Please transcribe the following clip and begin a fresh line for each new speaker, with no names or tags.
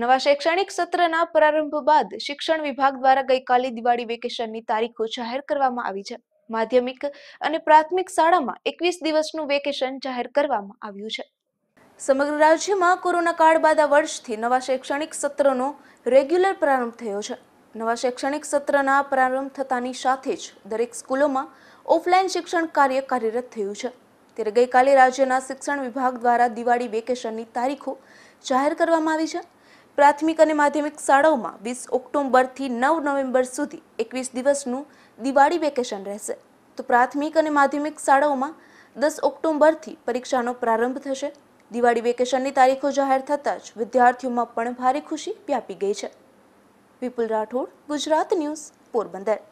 નવા શૈક્ષણિક સત્રના પ્રારંભ બાદ શિક્ષણ વિભાગ દ્વારા ગઈકાલે દિવાળી વેકેશનની તારીખો જાહેર કરવામાં આવી છે માધ્યમિક અને પ્રાથમિક શાળામાં એકવીસ દિવસનું વેકેશન જાહેર કરવામાં આવ્યું છે સમગ્ર રાજ્યમાં કોરોના કાળ બાદ આ વર્ષથી નવા શૈક્ષણિક સત્રનો રેગ્યુલર પ્રારંભ થયો છે નવા શૈક્ષણિક સત્રના પ્રારંભ થતાની સાથે જ દરેક સ્કૂલોમાં ઓફલાઈન શિક્ષણ કાર્ય કાર્યરત થયું છે ત્યારે ગઈકાલે રાજ્યના શિક્ષણ વિભાગ દ્વારા દિવાળી વેકેશનની તારીખો જાહેર કરવામાં આવી છે પ્રાથમિક અને માધ્યમિક શાળાઓમાં વીસ ઓક્ટોબરથી નવ નવેમ્બર સુધી એકવીસ દિવસનું દિવાળી વેકેશન રહેશે તો પ્રાથમિક અને માધ્યમિક શાળાઓમાં દસ ઓક્ટોબરથી પરીક્ષાનો પ્રારંભ થશે દિવાળી વેકેશનની તારીખો જાહેર થતાં જ વિદ્યાર્થીઓમાં પણ ભારે ખુશી વ્યાપી ગઈ છે વિપુલ રાઠોડ ગુજરાત ન્યૂઝ પોરબંદર